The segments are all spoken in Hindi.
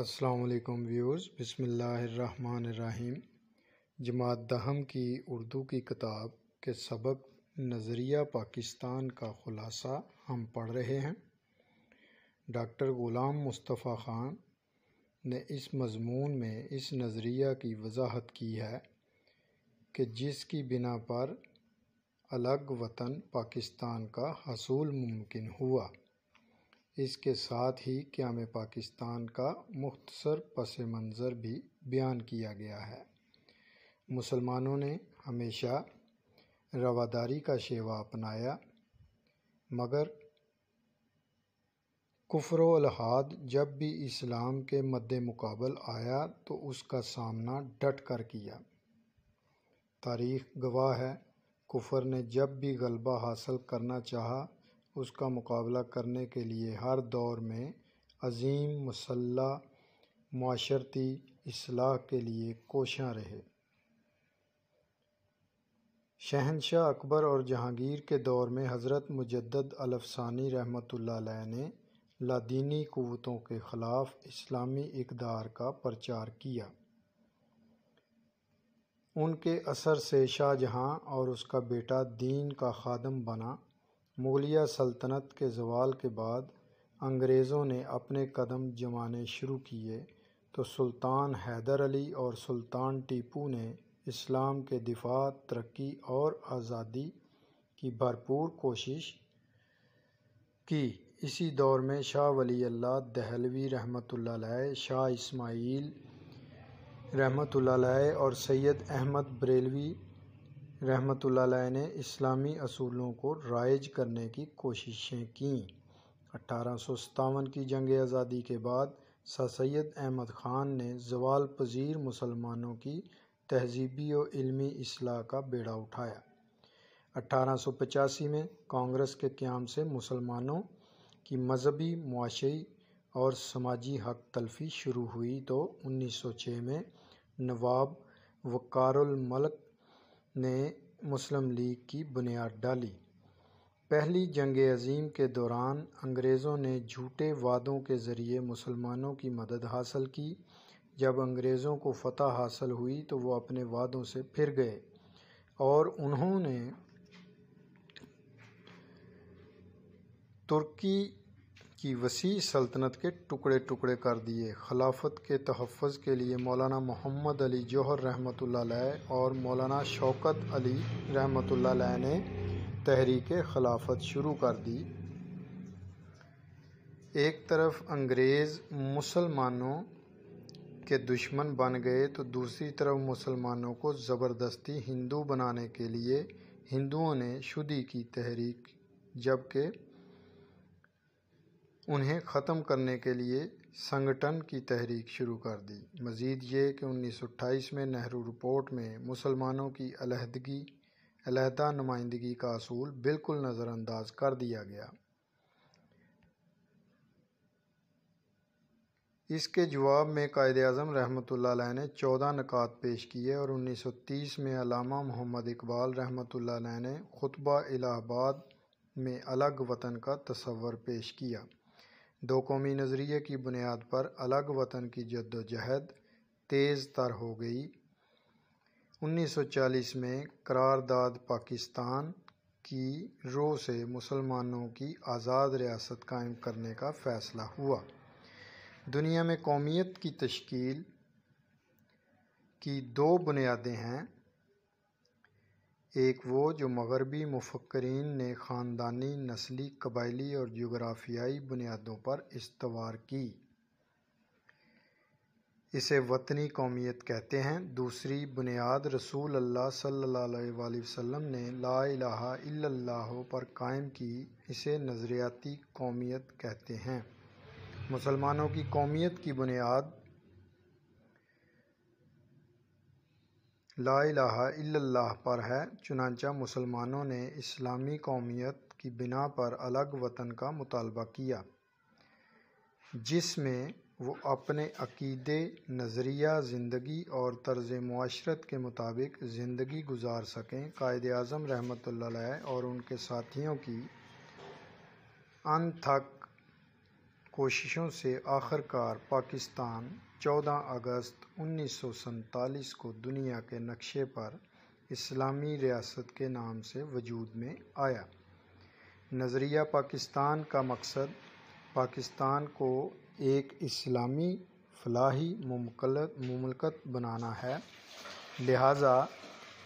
अस्सलाम व्यूर्स बसमीम जमात दहम की उर्दू की किताब के सबक नज़रिया पाकिस्तान का ख़ुलासा हम पढ़ रहे हैं डॉक्टर ग़ुलाम मुस्तफ़ा ख़ान ने इस मज़मून में इस नज़रिया की वजाहत की है कि जिसकी बिना पर अलग वतन पाकिस्तान का हसूल मुमकिन हुआ इसके साथ ही क़्याम पाकिस्तान का मुख्तसर पस मंज़र भी बयान किया गया है मुसलमानों ने हमेशा रवादारी का शेवा अपनाया मगर कुफर अलहाद जब भी इस्लाम के मद्द मुकाबल आया तो उसका सामना डट कर किया तारीख गवाह है कुफर ने जब भी गलबा हासिल करना चाहा उसका मुकाबला करने के लिए हर दौर में अज़ीम मसल्ह माशरती असलाह के लिए कोशां रहे शहनशाह अकबर और जहांगीर के दौर में हज़रत मुजद अलफसानी रहमत ने लादीनी क़वतों के ख़िलाफ़ इस्लामी इकदार का प्रचार किया उनके असर से शाहजहाँ और उसका बेटा दीन का खादम बना मुग़लिया सल्तनत के ज़वाल के बाद अंग्रेज़ों ने अपने कदम जमाने शुरू किए तो सुल्तान हैदर अली और सुल्तान टीपू ने इस्लाम के दिफा तरक्की और आज़ादी की भरपूर कोशिश की इसी दौर में शाह वली अल्लाह दहलवी रहमत शाह इस्माइल रहमत और सैयद अहमद बरेलवी रहमतुल्लाह ने इस्लामी असूलों को राइज करने की कोशिशें कें अठारह सौ सतावन की जंग आज़ादी के बाद सर सैद अहमद ख़ान ने जवाल पजीर मुसलमानों की तहजीबी और इलमी असलाह का बेड़ा उठाया अठारह सौ पचासी में कांग्रेस के क्याम से मुसलमानों की मजहबी मुआशी और समाजी हक तलफी शुरू हुई तो उन्नीस सौ छः में नवाब वकारुल मलक ने मुस्लिम लीग की बुनियाद डाली पहली जंग अजीम के दौरान अंग्रेज़ों ने झूठे वादों के ज़रिए मुसलमानों की मदद हासिल की जब अंग्रेज़ों को फतह हासिल हुई तो वो अपने वादों से फिर गए और उन्होंने तुर्की की वसी सल्तनत के टुकड़े टुकड़े कर दिए खिलाफत के तहफ़ के लिए मौलाना मोहम्मद अली जौहर रहमत और मौलाना शौकत अली रहमत ने तहरीक खिलाफत शुरू कर दी एक तरफ अंग्रेज़ मुसलमानों के दुश्मन बन गए तो दूसरी तरफ मुसलमानों को ज़बरदस्ती हिंदू बनाने के लिए हिंदुओं ने शुदी की तहरीक जबकि उन्हें ख़त्म करने के लिए संगठन की तहरीक शुरू कर दी मज़ीद ये कि उन्नीस में नेहरू रिपोर्ट में मुसलमानों की अलहदगी अलहदा नुमाइंदगी का असूल बिल्कुल नज़रअंदाज कर दिया गया इसके जवाब में कायद अजम रहमत ने चौदह नकात पेश किए और उन्नीस सौ तीस में अलामा मोहम्मद इकबाल रहमत ने खुतबा इलाहाबाद में अलग वतन का तस्वर पेश किया दो कौमी नज़रिए की बुनियाद पर अलग वतन की जद्दोजहद तेज़ तर हो गई 1940 में करारदाद पाकिस्तान की रो से मुसलमानों की आज़ाद रियासत कायम करने का फ़ैसला हुआ दुनिया में कौमियत की तश्कील की दो बुनियादें हैं एक वो जो मग़रबी मुफ़क्करीन ने ख़ानदानी नस्ली क़बाइली और जोग्राफियाई बुनियादों पर इस्तवार की इसे वतनी कौमियत कहते हैं दूसरी बुनियाद रसूल अल्लाह सल्ला वसम ने ला पर कायम की इसे नज़रियाती कौमियत कहते हैं मुसलमानों की कौमियत की बुनियाद ला इलाहा पर है चुनाचा मुसलमानों ने इस्लामी कौमियत की बिना पर अलग वतन का मुतालबा किया जिसमें वो अपने अकीदे नज़रिया ज़िंदगी और तर्ज़ माशरत के मुताबिक ज़िंदगी गुजार सकें कायद अज़म रहमत और उनके साथियों की अनथक कोशिशों से आखिरकार पाकिस्तान 14 अगस्त उन्नीस को दुनिया के नक्शे पर इस्लामी रियासत के नाम से वजूद में आया नज़रिया पाकिस्तान का मकसद पाकिस्तान को एक इस्लामी फलाही ममलकत बनाना है लिहाजा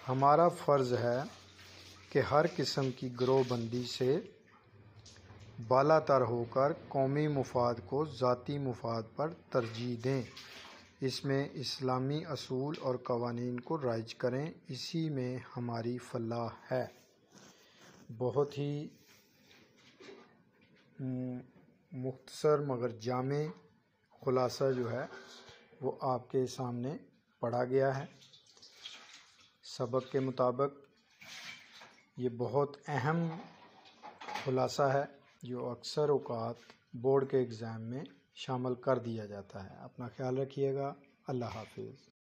हमारा फ़र्ज़ है कि हर किस्म की ग्रोबंदी से बालातर होकर कौमी मुफाद को ज़ाती मुफाद पर तरजीह दें इसमें इस्लामी असूल और कवानीन को राइज करें इसी में हमारी फलाह है बहुत ही मुख्तसर मगर जाम ख़ुलासा जो है वो आपके सामने पढ़ा गया है सबक के मुताबिक ये बहुत अहम खुलासा है जो अक्सर अवकात बोर्ड के एग्ज़ाम में शामिल कर दिया जाता है अपना ख्याल रखिएगा अल्लाह हाफिज़